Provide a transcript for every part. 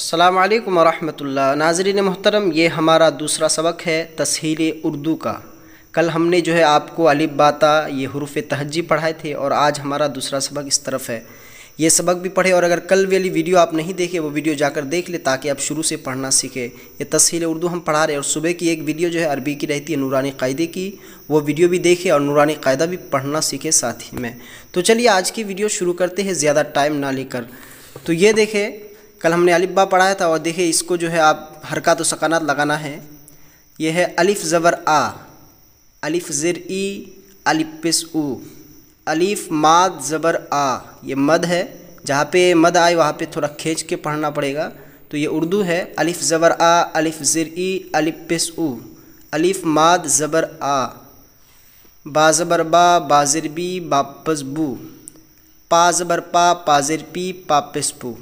अस्सलाम वालेकुम वरहमतुल्लाह नाजरीन मोहतरम ये हमारा दूसरा सबक है तसहील उर्दू का कल हमने जो है आपको अलिब बाता ये हरूफ तहजी पढ़ाए थे और आज हमारा दूसरा सबक इस तरफ है ये सबक भी पढ़े और अगर कल वाली वीडियो आप नहीं देखे वो वीडियो जाकर देख ले ताकि आप शुरू से पढ़ना सीखें ये तसहील उर्दू हम पढ़ा रहे और सुबह की एक वीडियो जो है अरबी की रहती है नूरानी कायदे की वो वीडियो भी देखे और नूरानी कायदा भी पढ़ना सीखे साथ ही में तो चलिए आज की वीडियो शुरू करते हैं ज़्यादा टाइम ना लेकर तो ये देखें कल हमने अलिब्बा पढ़ाया था और देखिए इसको जो है आप हरकत तो सकानात लगाना है ये है अलिफ ज़बर आ अलिफ ज़र ई अलिफ पिस ऊ अलिफ माद ज़बर आ ये मद है जहाँ पे मद आए वहाँ पे थोड़ा खींच के पढ़ना पड़ेगा तो ये उर्दू है अलिफ ज़बर आ अलिफ ज़र ई अलिफ पिस ऊ अलिफ माद ज़बर आ बा ज़बर बा बाजिर बी बापस बू पा ज़बर पा पाजिर पी पापिस पू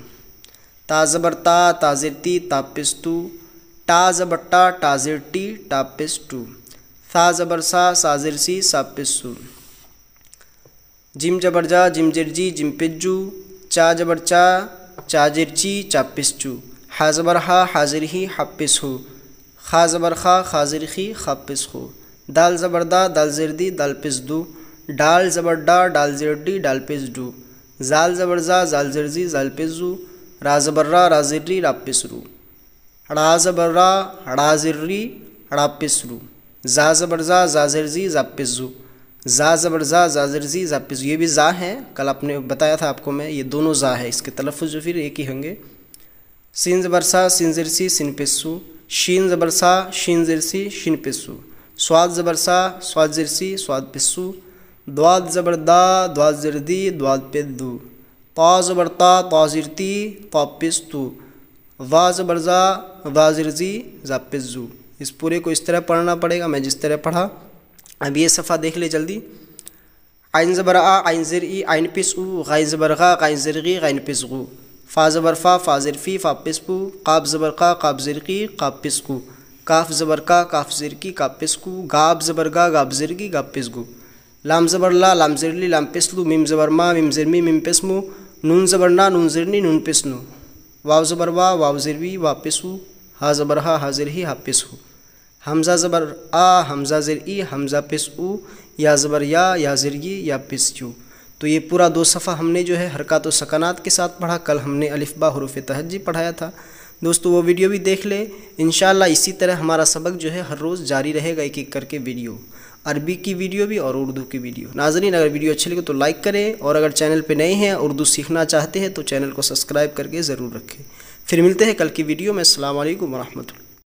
ताजबरता ताजिरती तापिस्तु टाजबट्टा टाजिरटी टापिस्तु साजबरसा साजिरसी सापिस्तु जिम जबरजा जिम जिरजी जिम चा जबरचा चाजिरची चापिस्चू हाजबरहा हाजिरही हापिसहु खा जबरखा खाजिरखी हो दाल जबरदा दाल जिरदी दाल पिसदू डाल जबरडा डाल जिरडी डाल पिसडू जाल जबरजा जाल जिरजी जाल पिसू राजबर्रा राजिर्री रापिसरू हड़ाजबर्रा हड़ाजिर्री हड़ापिसरू जा जबरजा जाजिरजी जापिसू जा जबरजा जाजिरजी जापिसू ये भी जा है कल आपने बताया था आपको मैं ये दोनों जा है इसके तलफ़ जो फिर एक ही होंगे सिन जबरसा सिंजिरसी सिनपिसू शीन जबरसा शीन जरसी शिन पिसू स्वाद जबरसा स्वाद जरसी स्वाद पिसू द्वाद जबरदा द्वाद जिरदी द्वाद पिद्दू ताज बरता ताजिरती तापिस्तु वाज बरजा वाजिरजी जापिजू इस पूरे को इस तरह पढ़ना पड़ेगा मैं जिस तरह पढ़ा अब ये सफ़ा देख ले जल्दी आइन ज़बर आ आइन ज़र ई आइन पिस उ गाइन ज़बर गा गाइन गी गाइन पिस गु फ़ा ज़बर फ़ा फ़ा ज़रफ़ी फ़ा पु काब ज़बर का काब की काब गु काफ ज़बर का काफ की काब गु गाब ज़बर गा गाब ज़रगी गाब गु लाम ज़बर ला लाम ली लाम लू मिम ज़बर मा मिम मी मिम पिसमू नून जबरना नून जरनी नून पिसनु वाव जबर वा वाव जरवी वा पिसु हा जबर हा हाजिर ही हा पिसु हमज़ा जबर आ हमज़ा ज़र ई हमज़ा पिस उ या जबर या या जिरगी या पिस यू तो ये पूरा दो सफ़ा हमने जो है हरकत सकनात के साथ पढ़ा कल हमने अलिफ़बा हरूफ तहजी पढ़ाया था दोस्तों वो वीडियो भी देख ले इन इसी तरह हमारा सबक जो है हर रोज़ जारी रहेगा एक एक करके वीडियो अरबी की वीडियो भी और उर्दू की वीडियो नाजरीन अगर वीडियो अच्छी लगे तो लाइक करें और अगर चैनल पर नए हैं उर्दू सीखना चाहते हैं तो चैनल को सब्सक्राइब करके ज़रूर रखें फिर मिलते हैं कल की वीडियो में अल्लाम वरहमल